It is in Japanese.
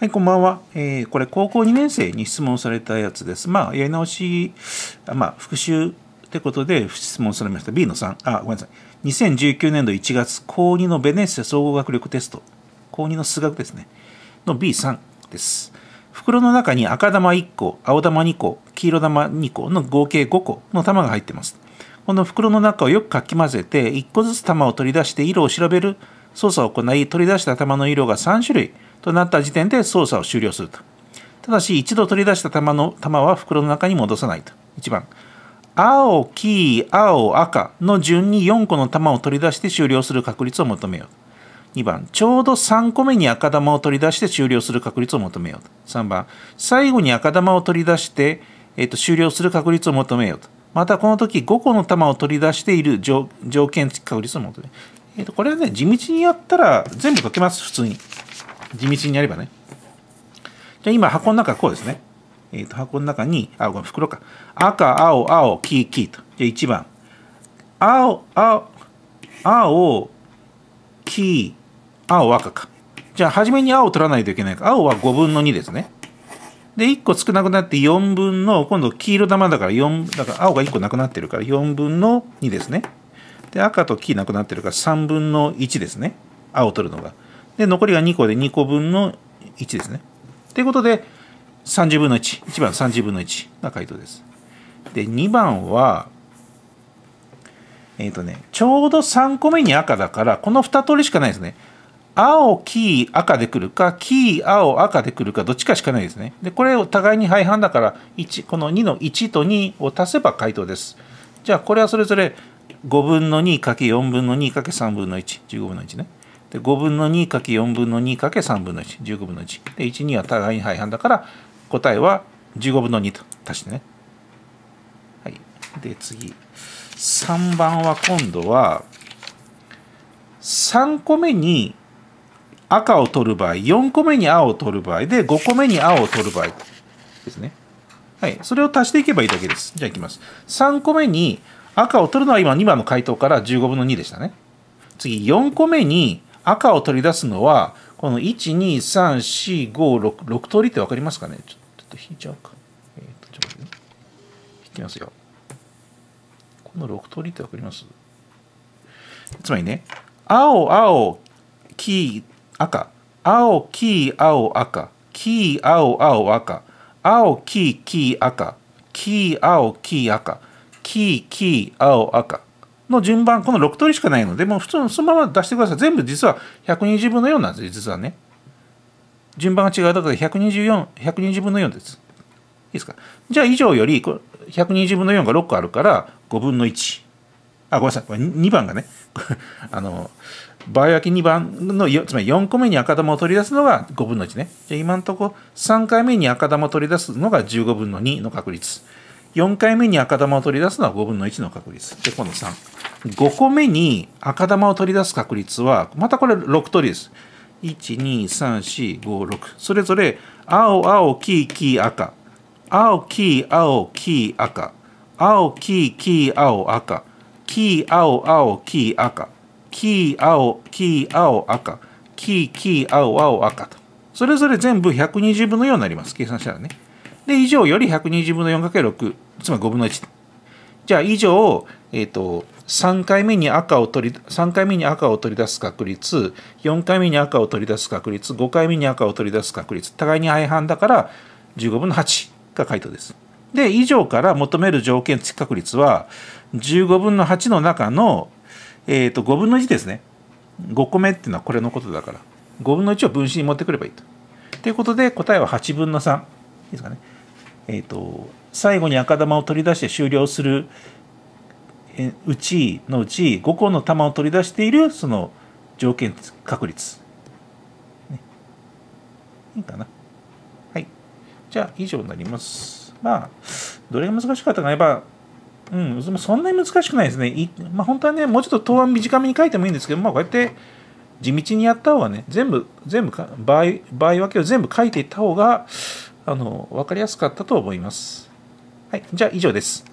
はい、こんばんは。えー、これ、高校2年生に質問されたやつです。まあ、やり直し、まあ、復習ってことで質問されました。B の3、あ、ごめんなさい。2019年度1月、高2のベネッセ総合学力テスト、高2の数学ですね、の B3 です。袋の中に赤玉1個、青玉2個、黄色玉2個の合計5個の玉が入ってます。この袋の中をよくかき混ぜて、1個ずつ玉を取り出して色を調べる捜査を行い取り出した弾の色が3種類となった時点で捜査を終了するとただし一度取り出した弾の弾は袋の中に戻さないと1番青黄青赤の順に4個の弾を取り出して終了する確率を求めよう2番ちょうど3個目に赤玉を取り出して終了する確率を求めよう3番最後に赤玉を取り出して、えー、と終了する確率を求めようとまたこの時5個の玉を取り出している条件付き確率を求めえっ、ー、と、これはね、地道にやったら全部解けます、普通に。地道にやればね。じゃあ今、箱の中こうですね。えっ、ー、と、箱の中に、あ、ごめん、袋か。赤、青、青、黄、黄と。じゃあ1番。青、青、青、黄、青、赤か。じゃあ、初めに青を取らないといけないか青は5分の2ですね。で、1個少なくなって4分の、今度黄色玉だから4、だから青が1個なくなってるから4分の2ですね。で、赤と黄なくなってるから3分の1ですね。青取るのが。で、残りが2個で2個分の1ですね。ということで、30分の1。1番30分の1が回答です。で、2番は、えっ、ー、とね、ちょうど3個目に赤だから、この2通りしかないですね。青、黄、赤で来るか、黄、青、赤で来るか、どっちかしかないですね。で、これを互いに廃反だから、1、この2の1と2を足せば回答です。じゃあ、これはそれぞれ5分の 2×4 分の 2×3 分の115分の1ねで5分の 2×4 分の 2×3 分の115分の1で12は互いに廃反だから答えは15分の2と足してねはいで次3番は今度は3個目に赤を取る場合4個目に青を取る場合で5個目に青を取る場合ですねはいそれを足していけばいいだけですじゃあいきます3個目に赤を取るのは今2番の回答から15分の2でしたね。次、4個目に赤を取り出すのは、この1、2、3、4、5、6、6通りって分かりますかねちょっと引いちゃうか。えっ、と、ちょっと引きますよ。この6通りって分かりますつまりね、青、青、黄、赤。青、黄、青、赤。黄、青、青、赤。青、黄、黄、赤。黄、青、黄、赤。キー、青、赤の順番、この6通りしかないので、もう普通のそのまま出してください。全部実は120分の4なんですよ、実はね。順番が違うだけで124、120分の4です。いいですか。じゃあ以上より、120分の4が6個あるから、5分の1。あ、ごめんなさい。これ2番がね、あの、場合分け2番の、つまり4個目に赤玉を取り出すのが5分の1ね。じゃあ今のところ3回目に赤玉を取り出すのが15分の2の確率。4回目に赤玉を取り出すのは5分の1の確率。で、今度3。5個目に赤玉を取り出す確率は、またこれ6通りです。1、2、3、4、5、6。それぞれ、青、青、黄、黄、赤。青、黄、青、黄、赤。青、黄、黄、青、赤。黄、青、青、黄、赤。黄、青、黄、青、赤。黄、黄、青、青、赤と。それぞれ全部120分のようになります。計算したらね。で、以上より120分の 4×6、つまり5分の1。じゃあ、以上、えっ、ー、と、3回目に赤を取り、3回目に赤を取り出す確率、4回目に赤を取り出す確率、5回目に赤を取り出す確率、互いに相反だから15分の8が回答です。で、以上から求める条件付き確率は、15分の8の中の、えっ、ー、と、5分の1ですね。5個目っていうのはこれのことだから、5分の1を分子に持ってくればいいと。ということで、答えは8分の3ですかね。えーと、最後に赤玉を取り出して終了するうちのうち5個の玉を取り出しているその条件確率、ね、いいかなはいじゃあ以上になりますまあどれが難しかったかっぱうんそんなに難しくないですねまあ本当はねもうちょっと答案短めに書いてもいいんですけどまあこうやって地道にやった方がね全部全部か場合場合分けを全部書いていった方があの分かりやすかったと思います。はい、じゃあ以上です。